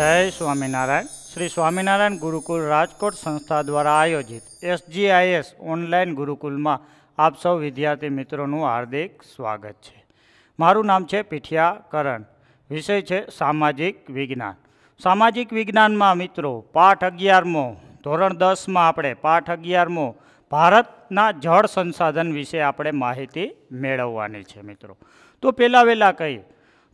જય સ્વામિનારાયણ શ્રી સ્વામિનારાયણ ગુરુકુળ રાજકોટ સંસ્થા દ્વારા આયોજિત એસજીઆઈએસ ઓનલાઈન ગુરુકુલમાં આપ સૌ વિદ્યાર્થી મિત્રોનું હાર્દિક સ્વાગત છે મારું નામ છે પીઠિયા કરણ વિષય છે સામાજિક વિજ્ઞાન સામાજિક વિજ્ઞાનમાં મિત્રો પાઠ અગિયારમો ધોરણ દસમાં આપણે પાઠ અગિયારમો ભારતના જળ સંસાધન વિશે આપણે માહિતી મેળવવાની છે મિત્રો તો પહેલાં વહેલાં કહીએ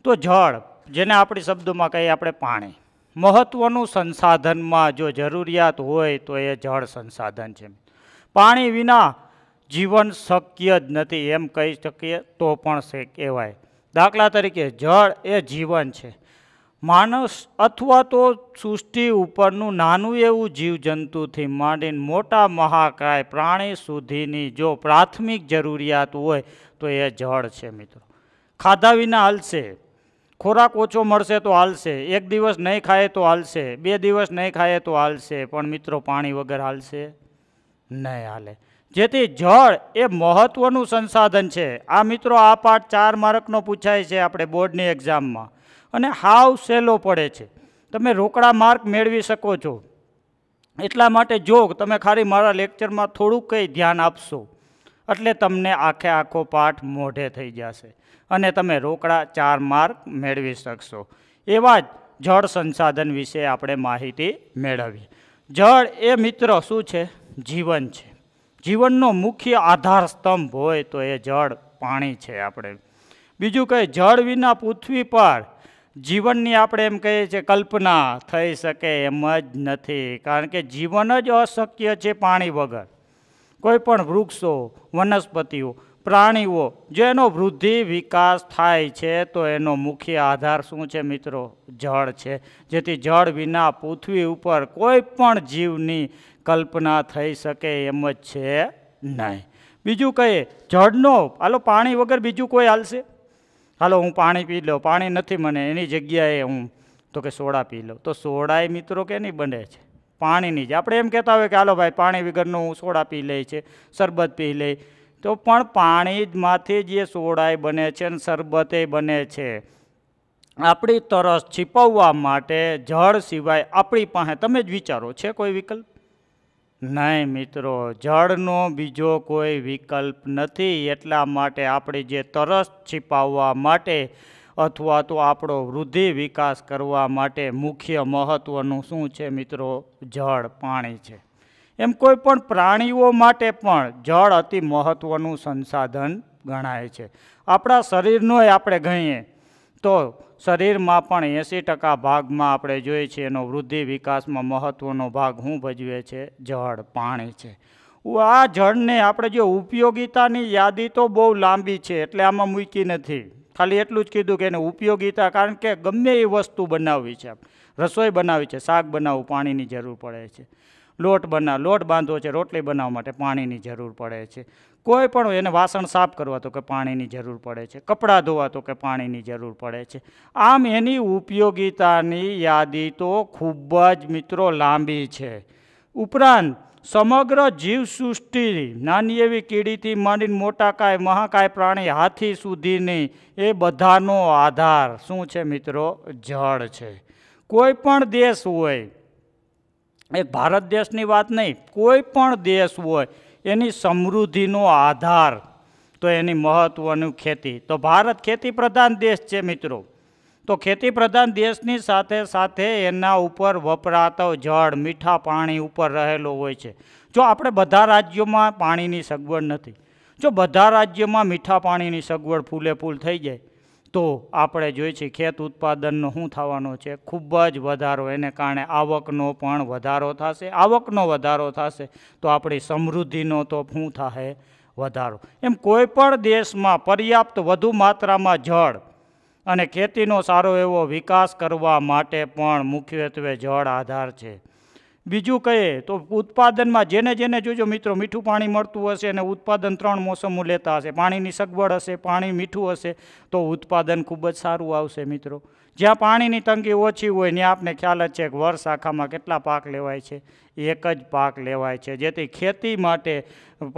તો જળ જેને આપણી શબ્દોમાં કહીએ આપણે પાણી મહત્ત્વનું સંસાધનમાં જો જરૂરિયાત હોય તો એ જળ સંસાધન છે પાણી વિના જીવન શક્ય જ નથી એમ કહી શકીએ તો પણ કહેવાય દાખલા તરીકે જળ એ જીવન છે માણસ અથવા તો સૃષ્ટિ ઉપરનું નાનું એવું જીવજંતુથી માંડીને મોટા મહાકાય પ્રાણી સુધીની જો પ્રાથમિક જરૂરિયાત હોય તો એ જળ છે મિત્રો ખાધા વિના હાલશે ખોરાક ઓછો મળશે તો હાલશે એક દિવસ નહીં ખાય તો હાલશે બે દિવસ નહીં ખાય તો હાલશે પણ મિત્રો પાણી વગર હાલશે નહીં હાલે જેથી જળ એ મહત્ત્વનું સંસાધન છે આ મિત્રો આ પાઠ ચાર માર્કનો પૂછાય છે આપણે બોર્ડની એક્ઝામમાં અને હાવ સહેલો પડે છે તમે રોકડા માર્ક મેળવી શકો છો એટલા માટે જો તમે ખાલી મારા લેક્ચરમાં થોડુંક કંઈ ધ્યાન આપશો એટલે તમને આખે આખો પાઠ મોઢે થઈ જશે અને તમે રોકડા ચાર માર્ક મેળવી શકશો એવા જ જળ સંસાધન વિશે આપણે માહિતી મેળવીએ જળ એ મિત્ર શું છે જીવન છે જીવનનો મુખ્ય આધાર સ્તંભ હોય તો એ જળ પાણી છે આપણે બીજું કંઈ જળ વિના પૃથ્વી પર જીવનની આપણે એમ કહીએ છીએ કલ્પના થઈ શકે એમ જ નથી કારણ કે જીવન જ અશક્ય છે પાણી વગર કોઈ પણ વૃક્ષો વનસ્પતિઓ પ્રાણીઓ જેનો વૃદ્ધિ વિકાસ થાય છે તો એનો મુખ્ય આધાર શું છે મિત્રો જળ છે જેથી જળ વિના પૃથ્વી ઉપર કોઈ પણ જીવની કલ્પના થઈ શકે એમ જ છે નહીં બીજું કહીએ જળનો હાલો પાણી વગર બીજું કોઈ હાલશે હાલો હું પાણી પી લઉં પાણી નથી મને એની જગ્યાએ હું તો કે સોડા પી લઉં તો સોડાએ મિત્રો કે નહીં બને છે પાણીની જ આપણે એમ કહેતા હોય કે હાલો ભાઈ પાણી વગરનું હું સોડા પી લે છે શરબત પી લઈ તો પણ પાણીમાંથી જે સોડાય બને છે અને શરબતે બને છે આપણી તરસ છીપવવા માટે જળ સિવાય આપણી પાસે તમે જ વિચારો છે કોઈ વિકલ્પ નહીં મિત્રો જળનો બીજો કોઈ વિકલ્પ નથી એટલા માટે આપણી જે તરસ છીપાવવા માટે અથવા તો આપણો વૃદ્ધિ વિકાસ કરવા માટે મુખ્ય મહત્ત્વનું શું છે મિત્રો જળ પાણી છે એમ કોઈ પણ પ્રાણીઓ માટે પણ જળ અતિ મહત્ત્વનું સંસાધન ગણાય છે આપણા શરીરનોય આપણે ગણીએ તો શરીરમાં પણ એંસી ટકા ભાગમાં આપણે જોઈએ છીએ એનો વૃદ્ધિ વિકાસમાં મહત્ત્વનો ભાગ શું ભજવે છે જળ પાણી છે આ જળને આપણે જો ઉપયોગિતાની યાદી તો બહુ લાંબી છે એટલે આમાં મૂકી નથી ખાલી એટલું જ કીધું કે એને ઉપયોગિતા કારણ કે ગમે એ વસ્તુ બનાવવી છે રસોઈ બનાવી છે શાક બનાવવું પાણીની જરૂર પડે છે લોટ બના લોટ બાંધવો છે રોટલી બનાવવા માટે પાણીની જરૂર પડે છે કોઈ પણ એને વાસણ સાફ કરવા તો કે પાણીની જરૂર પડે છે કપડાં ધોવા તો કે પાણીની જરૂર પડે છે આમ એની ઉપયોગિતાની યાદી તો ખૂબ જ મિત્રો લાંબી છે ઉપરાંત સમગ્ર જીવસૃષ્ટિ નાની એવી કીડીથી માંડીને મોટા કાય મહાકાય પ્રાણી હાથી સુધીની એ બધાનો આધાર શું છે મિત્રો જળ છે કોઈ પણ દેશ હોય એક ભારત દેશની વાત નહીં કોઈ પણ દેશ હોય એની સમૃદ્ધિનો આધાર તો એની મહત્ત્વનું ખેતી તો ભારત ખેતી પ્રધાન દેશ છે મિત્રો તો ખેતી પ્રધાન દેશની સાથે સાથે એના ઉપર વપરાતો જળ મીઠા પાણી ઉપર રહેલો હોય છે જો આપણે બધા રાજ્યોમાં પાણીની સગવડ નથી જો બધા રાજ્યોમાં મીઠા પાણીની સગવડ ફૂલે ફૂલ થઈ જાય તો આપણે જોઈએ છીએ ખેત ઉત્પાદનનો શું થવાનો છે ખૂબ જ વધારો એને કારણે આવકનો પણ વધારો થશે આવકનો વધારો થશે તો આપણી સમૃદ્ધિનો તો શું થશે વધારો એમ કોઈ પણ દેશમાં પર્યાપ્ત વધુ માત્રામાં જળ અને ખેતીનો સારો એવો વિકાસ કરવા માટે પણ મુખ્યત્વે જળ આધાર છે બીજું કહીએ તો ઉત્પાદનમાં જેને જેને જોજો મિત્રો મીઠું પાણી મળતું હશે અને ઉત્પાદન ત્રણ મોસમો લેતા હશે પાણીની સગવડ હશે પાણી મીઠું હશે તો ઉત્પાદન ખૂબ જ સારું આવશે મિત્રો જ્યાં પાણીની તંગી ઓછી હોય ને આપને ખ્યાલ જ છે કે વર્ષ આખામાં કેટલા પાક લેવાય છે એક જ પાક લેવાય છે જેથી ખેતી માટે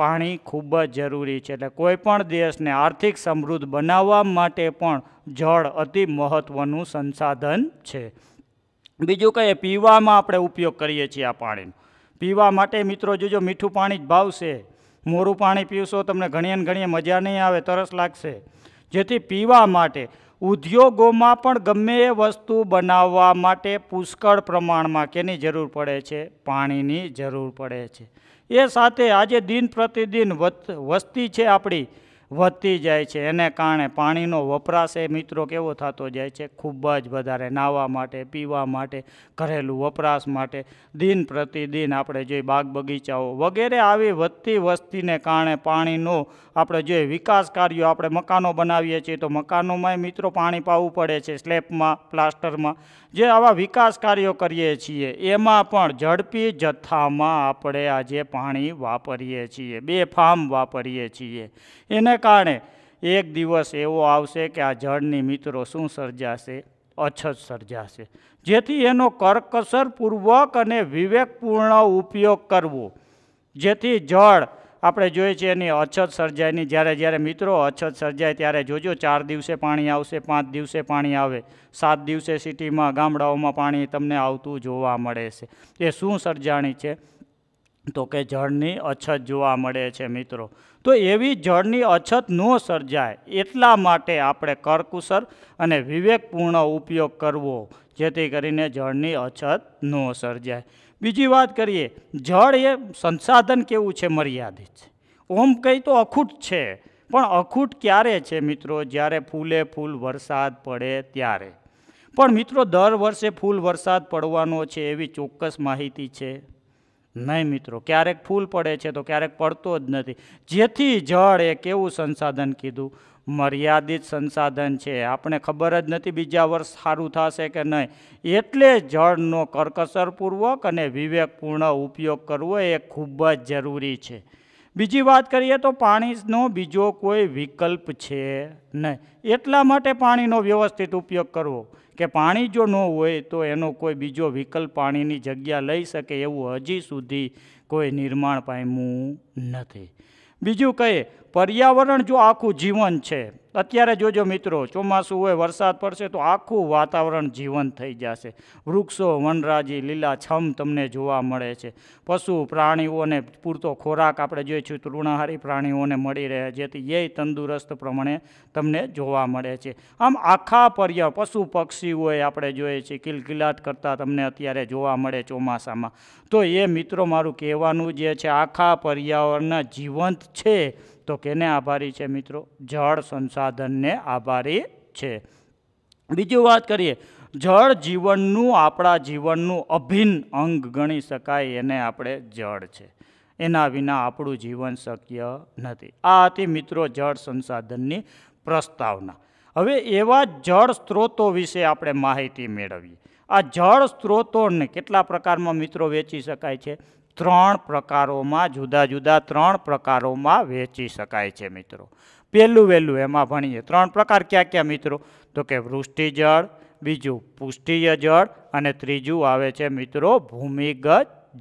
પાણી ખૂબ જ જરૂરી છે એટલે કોઈપણ દેશને આર્થિક સમૃદ્ધ બનાવવા માટે પણ જળ અતિ મહત્ત્વનું સંસાધન છે બીજું કંઈ પીવામાં આપણે ઉપયોગ કરીએ છીએ આ પાણીનો પીવા માટે મિત્રો જોજો મીઠું પાણી જ ભાવશે મોરું પાણી પીવશો તમને ઘણી ને ઘણી મજા નહીં આવે તરસ લાગશે જેથી પીવા માટે ઉદ્યોગોમાં પણ ગમે એ વસ્તુ બનાવવા માટે પુષ્કળ પ્રમાણમાં કેની જરૂર પડે છે પાણીની જરૂર પડે છે એ સાથે આજે દિન પ્રતિદિન વસ્તી છે આપણી વધતી જાય છે એને કારણે પાણીનો વપરાશ એ મિત્રો કેવો થતો જાય છે ખૂબ જ વધારે નાહવા માટે પીવા માટે ઘરેલું વપરાશ માટે દિન પ્રતિદિન આપણે જોઈએ બાગ બગીચાઓ વગેરે આવી વધતી વસ્તીને કારણે પાણીનો આપણે જોઈએ વિકાસ કાર્યો આપણે મકાનો બનાવીએ છીએ તો મકાનોમાંય મિત્રો પાણી પાવું પડે છે સ્લેપમાં પ્લાસ્ટરમાં જે આવા વિકાસ કાર્યો કરીએ છીએ એમાં પણ ઝડપી જથ્થામાં આપણે આજે પાણી વાપરીએ છીએ બે ફાર્મ વાપરીએ છીએ એને કારણે એક દિવસ એવો આવશે કે આ જળની મિત્રો શું સર્જાશે અછત સર્જાશે જેથી એનો કરકસરપૂર્વક અને વિવેકપૂર્ણ ઉપયોગ કરવો જેથી જળ આપણે જોઈએ છીએ એની અછત સર્જાયની જ્યારે જ્યારે મિત્રો અછત સર્જાય ત્યારે જોજો ચાર દિવસે પાણી આવશે પાંચ દિવસે પાણી આવે સાત દિવસે સિટીમાં ગામડાઓમાં પાણી તમને આવતું જોવા મળે છે એ શું સર્જાણી છે તો કે જળની અછત જોવા મળે છે મિત્રો તો એવી જળની અછત ન સર્જાય એટલા માટે આપણે કરકુશર અને વિવેકપૂર્ણ ઉપયોગ કરવો જેથી કરીને જળની અછત ન સર્જાય બીજી વાત કરીએ જળ એ સંસાધન કેવું છે મર્યાદિત છે ઓમ કંઈ તો અખૂટ છે પણ અખૂટ ક્યારે છે મિત્રો જ્યારે ફૂલે ફૂલ વરસાદ પડે ત્યારે પણ મિત્રો દર વર્ષે ફૂલ વરસાદ પડવાનો છે એવી ચોક્કસ માહિતી છે નહીં મિત્રો ક્યારેક ફૂલ પડે છે તો ક્યારેક પડતો જ નથી જેથી જળ એ કેવું સંસાધન કીધું મર્યાદિત સંસાધન છે આપણે ખબર જ નથી બીજા વર્ષ સારું થશે કે નહીં એટલે જળનો કરકસરપૂર્વક અને વિવેકપૂર્ણ ઉપયોગ કરવો એ ખૂબ જ જરૂરી છે બીજી વાત કરીએ તો પાણીનો બીજો કોઈ વિકલ્પ છે નહીં એટલા માટે પાણીનો વ્યવસ્થિત ઉપયોગ કરવો કે પાણી જો ન હોય તો એનો કોઈ બીજો વિકલ્પ પાણીની જગ્યા લઈ શકે એવું હજી સુધી કોઈ નિર્માણ પામ્યું નથી બીજું કહીએ પર્યાવરણ જો આખું જીવન છે અત્યારે જોજો મિત્રો ચોમાસું હોય વરસાદ પડશે તો આખું વાતાવરણ જીવન થઈ જશે વૃક્ષો વનરાજી લીલાછમ તમને જોવા મળે છે પશુ પ્રાણીઓને પૂરતો ખોરાક આપણે જોઈએ છીએ તૃણાહારી પ્રાણીઓને મળી રહે જેથી એ તંદુરસ્ત પ્રમાણે તમને જોવા મળે છે આમ આખા પર્યા પશુ પક્ષીઓએ આપણે જોઈએ છીએ કિલકિલાટ કરતાં તમને અત્યારે જોવા મળે ચોમાસામાં તો એ મિત્રો મારું કહેવાનું જે છે આખા પર્યાવરણ જીવંત છે તો કેને આભારી છે મિત્રો જળ સંસાધનને આભારી છે બીજી વાત કરીએ જળ જીવનનું આપણા જીવનનું અભિન્ન અંગ ગણી શકાય એને આપણે જળ છે એના વિના આપણું જીવન શક્ય નથી આ હતી મિત્રો જળ સંસાધનની પ્રસ્તાવના હવે એવા જળ સ્ત્રોતો વિશે આપણે માહિતી મેળવીએ આ જળ સ્ત્રોતોને કેટલા પ્રકારમાં મિત્રો વેચી શકાય છે ત્રણ પ્રકારોમાં જુદા જુદા ત્રણ પ્રકારોમાં વહેંચી શકાય છે મિત્રો પહેલું વહેલું એમાં ભણીએ ત્રણ પ્રકાર ક્યાં ક્યાં મિત્રો તો કે વૃષ્ટિજળ બીજું પુષ્ટિય જળ અને ત્રીજું આવે છે મિત્રો ભૂમિગત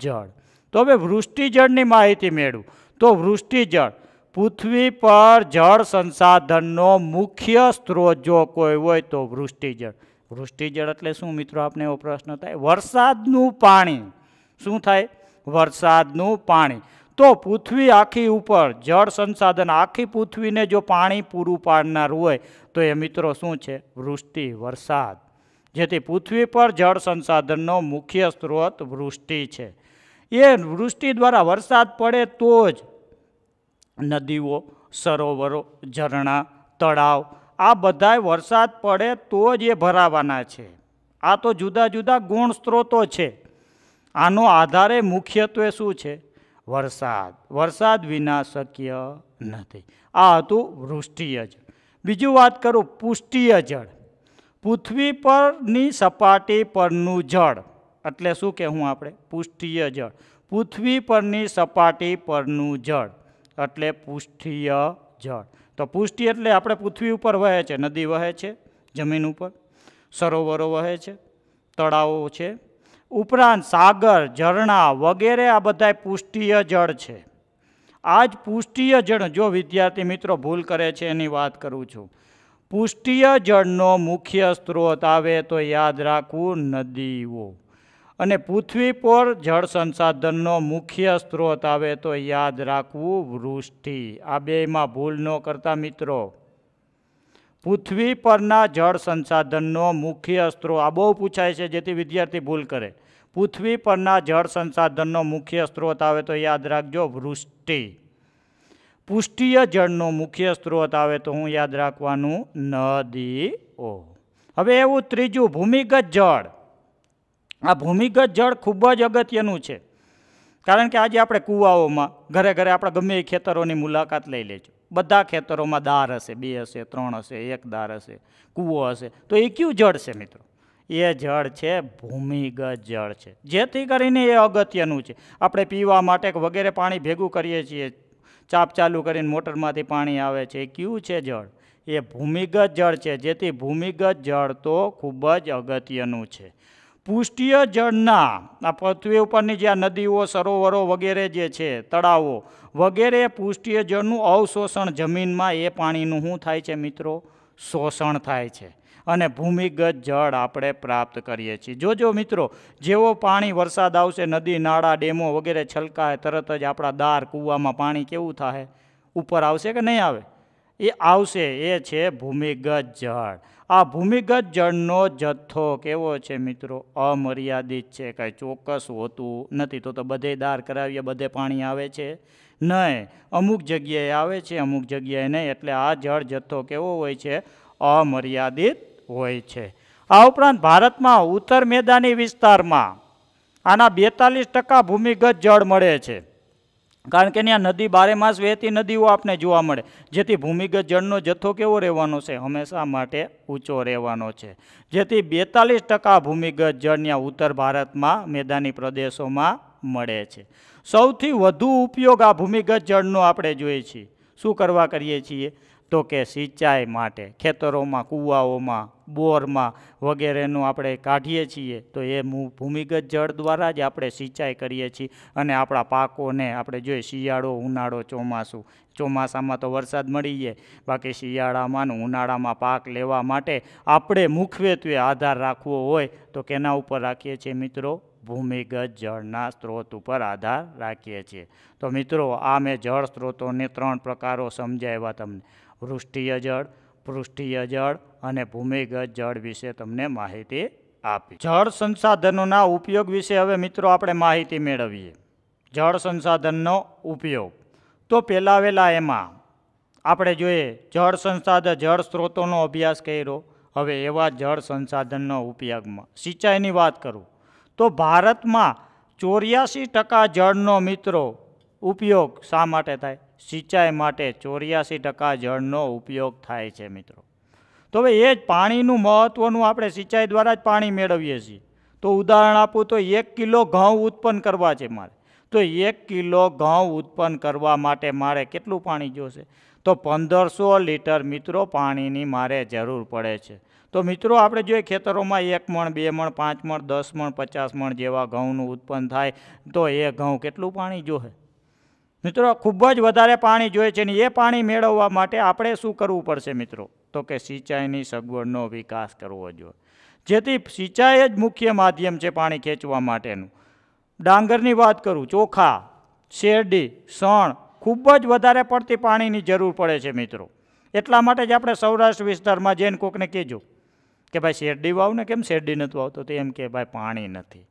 જળ તો હવે વૃષ્ટિજળની માહિતી મેળવું તો વૃષ્ટિજળ પૃથ્વી પર જળ સંસાધનનો મુખ્ય સ્ત્રોત જો કોઈ હોય તો વૃષ્ટિજળ વૃષ્ટિજળ એટલે શું મિત્રો આપને એવો પ્રશ્ન થાય વરસાદનું પાણી શું થાય વરસાદનું પાણી તો પૃથ્વી આખી ઉપર જળ સંસાધન આખી પૃથ્વીને જો પાણી પૂરું પાડનાર હોય તો એ મિત્રો શું છે વૃષ્ટિ વરસાદ જેથી પૃથ્વી પર જળ સંસાધનનો મુખ્ય સ્ત્રોત વૃષ્ટિ છે એ વૃષ્ટિ દ્વારા વરસાદ પડે તો જ નદીઓ સરોવરો ઝરણા તળાવ આ બધાય વરસાદ પડે તો જ એ ભરાવાના છે આ તો જુદા જુદા ગુણ સ્ત્રોતો છે આનો આધારે મુખ્યત્વે શું છે વરસાદ વરસાદ વિના શક્ય નથી આ હતું વૃષ્ટિય જળ બીજું વાત કરું પુષ્ટિય જળ પૃથ્વી પરની સપાટી પરનું જળ એટલે શું કહેવું આપણે પુષ્ટિય જળ પૃથ્વી પરની સપાટી પરનું જળ એટલે પુષ્ટિય જળ તો પુષ્ટિ એટલે આપણે પૃથ્વી ઉપર વહે છે નદી વહે છે જમીન ઉપર સરોવરો વહે છે તળાવો છે ઉપરાંત સાગર ઝરણા વગેરે આ બધા પુષ્ટિય જળ છે આ જ પુષ્ટિય જળ જો વિદ્યાર્થી મિત્રો ભૂલ કરે છે એની વાત કરું છું પુષ્ટિય જળનો મુખ્ય સ્ત્રોત આવે તો યાદ રાખવું નદીઓ અને પૃથ્વી પર જળ સંસાધનનો મુખ્ય સ્ત્રોત આવે તો યાદ રાખવું વૃષ્ટિ આ બેમાં ભૂલ ન કરતા મિત્રો પૃથ્વી પરના જળ સંસાધનનો મુખ્ય સ્ત્રોત આ બહુ પૂછાય છે જેથી વિદ્યાર્થી ભૂલ કરે પૃથ્વી પરના જળ સંસાધનનો મુખ્ય સ્ત્રોત આવે તો યાદ રાખજો વૃષ્ટિ પુષ્ટિય જળનો મુખ્ય સ્ત્રોત આવે તો હું યાદ રાખવાનું નદીઓ હવે એવું ત્રીજું ભૂમિગત જળ આ ભૂમિગત જળ ખૂબ જ અગત્યનું છે કારણ કે આજે આપણે કૂવાઓમાં ઘરે ઘરે આપણે ગમે એ ખેતરોની મુલાકાત લઈ લેજો બધા ખેતરોમાં દાર હશે બે હશે ત્રણ હશે એક દાર હશે કૂવો હશે તો એ કયું જળ છે મિત્રો એ જળ છે ભૂમિગત જળ છે જેથી કરીને એ અગત્યનું છે આપણે પીવા માટે વગેરે પાણી ભેગું કરીએ છીએ ચાપ ચાલુ કરીને મોટરમાંથી પાણી આવે છે એ કયું છે જળ એ ભૂમિગત જળ છે જેથી ભૂમિગત જળ તો ખૂબ જ અગત્યનું છે પુષ્ટિય જળના આ પૃથ્વી ઉપરની જે આ નદીઓ સરોવરો વગેરે જે છે તળાવો વગેરે પુષ્ટિય જળનું અવશોષણ જમીનમાં એ પાણીનું શું થાય છે મિત્રો શોષણ થાય છે અને ભૂમિગત જળ આપણે પ્રાપ્ત કરીએ છીએ જોજો મિત્રો જેવો પાણી વરસાદ આવશે નદી નાળા ડેમો વગેરે છલકાય તરત જ આપણા દાર કૂવામાં પાણી કેવું થાય ઉપર આવશે કે નહીં આવે એ આવશે એ છે ભૂમિગત જળ આ ભૂમિગત જળનો જથ્થો કેવો છે મિત્રો અમર્યાદિત છે કાંઈ ચોક્કસ હોતું નથી તો તો બધે દાર કરાવીએ બધે પાણી આવે છે નહીં અમુક જગ્યાએ આવે છે અમુક જગ્યાએ નહીં એટલે આ જળ જથ્થો કેવો હોય છે અમર્યાદિત હોય છે આ ઉપરાંત ભારતમાં ઉત્તર મેદાની વિસ્તારમાં આના બેતાલીસ ટકા ભૂમિગત જળ મળે છે કારણ કે ત્યાં નદી બારે માસ વહેતી નદીઓ આપને જોવા મળે જેથી ભૂમિગત જળનો જથ્થો કેવો રહેવાનો છે હંમેશા માટે ઊંચો રહેવાનો છે જેથી બેતાલીસ ટકા ભૂમિગત જળ ત્યાં ઉત્તર ભારતમાં મેદાની પ્રદેશોમાં મળે છે સૌથી વધુ ઉપયોગ આ ભૂમિગત જળનો આપણે જોઈએ છીએ શું કરવા કરીએ છીએ તો કે સિંચાઈ માટે ખેતરોમાં કૂવાઓમાં બોરમાં વગેરેનું આપણે કાઢીએ છીએ તો એ ભૂમિગત જળ દ્વારા જ આપણે સિંચાઈ કરીએ છીએ અને આપણા પાકોને આપણે જોઈએ શિયાળો ઉનાળો ચોમાસું ચોમાસામાં તો વરસાદ મળી જાય બાકી શિયાળામાં ઉનાળામાં પાક લેવા માટે આપણે મુખ્યત્વે આધાર રાખવો હોય તો કેના ઉપર રાખીએ છીએ મિત્રો ભૂમિગત જળના સ્ત્રોત ઉપર આધાર રાખીએ છીએ તો મિત્રો આ મેં જળ સ્ત્રોતોને ત્રણ પ્રકારો સમજાવ્યા તમને વૃષ્ટિય જળ પૃષ્ઠીય જળ અને ભૂમિગત જળ વિશે તમને માહિતી આપી જળ સંસાધનોના ઉપયોગ વિશે હવે મિત્રો આપણે માહિતી મેળવીએ જળ સંસાધનનો ઉપયોગ તો પહેલાં વહેલા એમાં આપણે જોઈએ જળ સંસાધન જળ સ્ત્રોતોનો અભ્યાસ કર્યો હવે એવા જળ સંસાધનનો ઉપયોગમાં સિંચાઈની વાત કરું તો ભારતમાં ચોર્યાસી ટકા જળનો મિત્રો ઉપયોગ શા માટે થાય સિંચાઈ માટે ચોર્યાસી ટકા જળનો ઉપયોગ થાય છે મિત્રો તો હવે એ જ પાણીનું મહત્ત્વનું આપણે સિંચાઈ દ્વારા જ પાણી મેળવીએ છીએ તો ઉદાહરણ આપું તો એક કિલો ઘઉં ઉત્પન્ન કરવા છે મારે તો એક કિલો ઘઉં ઉત્પન્ન કરવા માટે મારે કેટલું પાણી જોશે તો પંદરસો લીટર મિત્રો પાણીની મારે જરૂર પડે છે તો મિત્રો આપણે જોઈએ ખેતરોમાં એક મણ બે મણ પાંચ મણ દસ મણ પચાસ મણ જેવા ઘઉંનું ઉત્પન્ન થાય તો એ ઘઉં કેટલું પાણી જોશે મિત્રો ખૂબ જ વધારે પાણી જોઈએ છે ને એ પાણી મેળવવા માટે આપણે શું કરવું પડશે મિત્રો તો કે સિંચાઈની સગવડનો વિકાસ કરવો જોઈએ જેથી સિંચાઈ જ મુખ્ય માધ્યમ છે પાણી ખેંચવા માટેનું ડાંગરની વાત કરું ચોખા શેરડી સણ ખૂબ જ વધારે પડતી પાણીની જરૂર પડે છે મિત્રો એટલા માટે જ આપણે સૌરાષ્ટ્ર વિસ્તારમાં જઈને કોકને કહેજો કે ભાઈ શેરડી વાવ ને કેમ શેરડી નથી વાવતો તો એમ કે ભાઈ પાણી નથી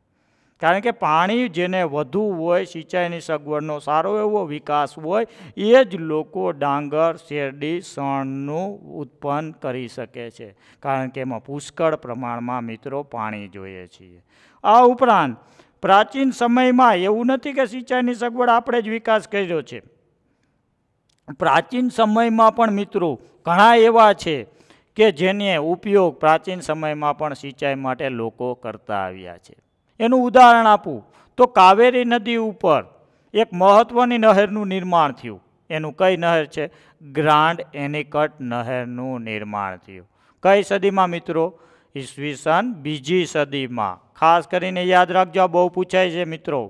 કારણ કે પાણી જેને વધુ હોય સિંચાઈની સગવડનો સારો એવો વિકાસ હોય એ જ લોકો ડાંગર શેરડી સણનું ઉત્પન્ન કરી શકે છે કારણ કે એમાં પુષ્કળ પ્રમાણમાં મિત્રો પાણી જોઈએ છીએ આ ઉપરાંત પ્રાચીન સમયમાં એવું નથી કે સિંચાઈની સગવડ આપણે જ વિકાસ કર્યો છે પ્રાચીન સમયમાં પણ મિત્રો ઘણા એવા છે કે જેને ઉપયોગ પ્રાચીન સમયમાં પણ સિંચાઈ માટે લોકો કરતા આવ્યા છે એનું ઉદાહરણ આપું તો કાવેરી નદી ઉપર એક મહત્ત્વની નહેરનું નિર્માણ થયું એનું કઈ નહેર છે ગ્રાન્ડ એનિકટ નહેરનું નિર્માણ થયું કઈ સદીમાં મિત્રો ઈસવીસન બીજી સદીમાં ખાસ કરીને યાદ રાખજો બહુ પૂછાય છે મિત્રો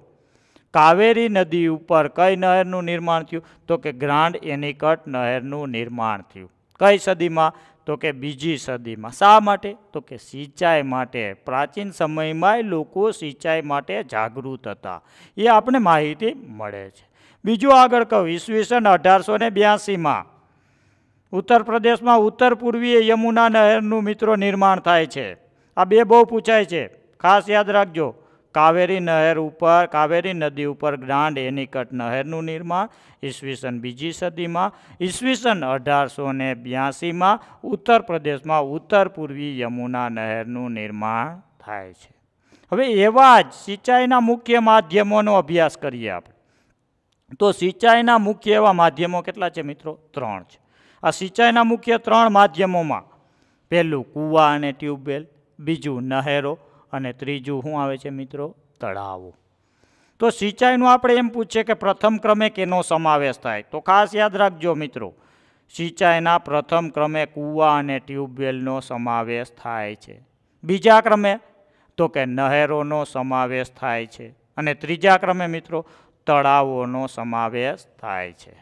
કાવેરી નદી ઉપર કઈ નહેરનું નિર્માણ થયું તો કે ગ્રાન્ડ એનિકટ નહેરનું નિર્માણ થયું કઈ સદીમાં તો કે બીજી સદીમાં શા માટે તો કે સિંચાઈ માટે પ્રાચીન સમયમાં લોકો સિંચાઈ માટે જાગૃત હતા એ આપણે માહિતી મળે છે બીજું આગળ કહું ઈસવીસન અઢારસો ને બ્યાસીમાં ઉત્તર પ્રદેશમાં ઉત્તર પૂર્વીય યમુના નહેરનું મિત્રો નિર્માણ થાય છે આ બે બહુ પૂછાય છે ખાસ યાદ રાખજો કાવેરી નહેર ઉપર કાવેરી નદી ઉપર ગ્રાન્ડ એનિકટ નહેરનું નિર્માણ ઈસવીસન બીજી સદીમાં ઈસવીસન અઢારસો ને બ્યાસીમાં ઉત્તર પ્રદેશમાં ઉત્તર પૂર્વી યમુના નહેરનું નિર્માણ થાય છે હવે એવા જ સિંચાઈના મુખ્ય માધ્યમોનો અભ્યાસ કરીએ આપણે તો સિંચાઈના મુખ્ય એવા માધ્યમો કેટલા છે મિત્રો ત્રણ છે આ સિંચાઈના મુખ્ય ત્રણ માધ્યમોમાં પહેલું કૂવા અને ટ્યુબવેલ બીજું નહેરો અને ત્રીજું શું આવે છે મિત્રો તળાવો તો સિંચાઈનું આપણે એમ પૂછીએ કે પ્રથમ ક્રમે કેનો સમાવેશ થાય તો ખાસ યાદ રાખજો મિત્રો સિંચાઈના પ્રથમ ક્રમે કૂવા અને ટ્યુબવેલનો સમાવેશ થાય છે બીજા ક્રમે તો કે નહેરોનો સમાવેશ થાય છે અને ત્રીજા ક્રમે મિત્રો તળાવોનો સમાવેશ થાય છે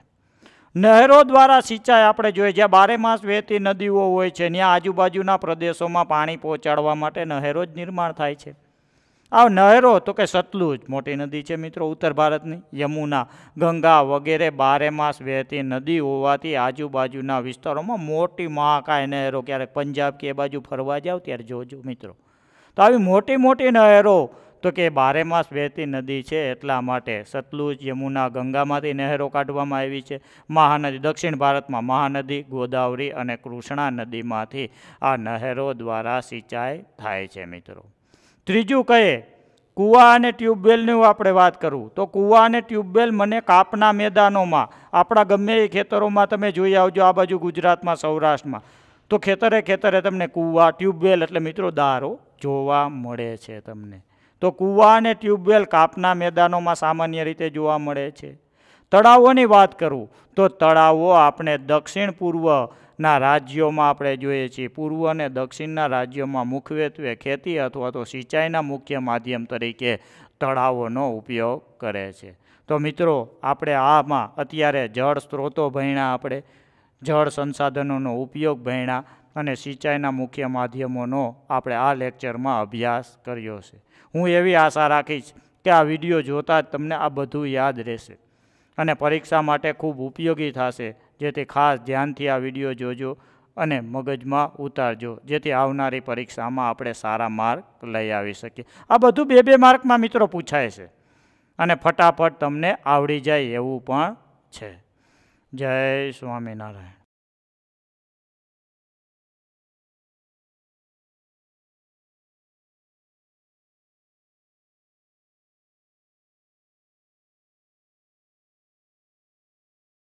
નહેરો દ્વારા સિંચાઈ આપણે જોઈએ જ્યાં બારે માસ વહેતી નદીઓ હોય છે ત્યાં આજુબાજુના પ્રદેશોમાં પાણી પહોંચાડવા માટે નહેરો જ નિર્માણ થાય છે આ નહેરો તો કે સતલુજ મોટી નદી છે મિત્રો ઉત્તર ભારતની યમુના ગંગા વગેરે બારે માસ વહેતી નદી હોવાથી આજુબાજુના વિસ્તારોમાં મોટી મહાકાય નહેરો ક્યારેક પંજાબ કે એ બાજુ ફરવા જાઓ ત્યારે જોજો મિત્રો તો આવી મોટી મોટી નહેરો તો કે બારેમાસ વહેતી નદી છે એટલા માટે સતલુજ યમુના ગંગામાંથી નહેરો કાઢવામાં આવી છે મહાનદી દક્ષિણ ભારતમાં મહાનદી ગોદાવરી અને કૃષ્ણા નદીમાંથી આ નહેરો દ્વારા સિંચાઈ થાય છે મિત્રો ત્રીજું કહે કૂવા અને ટ્યુબવેલની આપણે વાત કરું તો કૂવા અને ટ્યુબવેલ મને કાપના મેદાનોમાં આપણા ગમે એ ખેતરોમાં તમે જોઈ આવજો આ બાજુ ગુજરાતમાં સૌરાષ્ટ્રમાં તો ખેતરે ખેતરે તમને કૂવા ટ્યુબવેલ એટલે મિત્રો દારો જોવા મળે છે તમને તો કૂવા અને ટ્યુબવેલ કાપના મેદાનોમાં સામાન્ય રીતે જોવા મળે છે તળાવોની વાત કરું તો તળાવો આપણે દક્ષિણ પૂર્વના રાજ્યોમાં આપણે જોઈએ છીએ પૂર્વ અને દક્ષિણના રાજ્યોમાં મુખ્યત્વે ખેતી અથવા તો સિંચાઈના મુખ્ય માધ્યમ તરીકે તળાવોનો ઉપયોગ કરે છે તો મિત્રો આપણે આમાં અત્યારે જળ સ્ત્રોતો ભણ્યા આપણે જળ સંસાધનોનો ઉપયોગ ભણ્યા અને સિંચાઈના મુખ્ય માધ્યમોનો આપણે આ લેક્ચરમાં અભ્યાસ કર્યો છે હું એવી આશા રાખીશ કે આ વિડીયો જોતા જ તમને આ બધું યાદ રહેશે અને પરીક્ષા માટે ખૂબ ઉપયોગી થશે જેથી ખાસ ધ્યાનથી આ વિડીયો જોજો અને મગજમાં ઉતારજો જેથી આવનારી પરીક્ષામાં આપણે સારા માર્ક લઈ આવી શકીએ આ બધું બે બે માર્કમાં મિત્રો પૂછાય છે અને ફટાફટ તમને આવડી જાય એવું પણ છે જય સ્વામિનારાયણ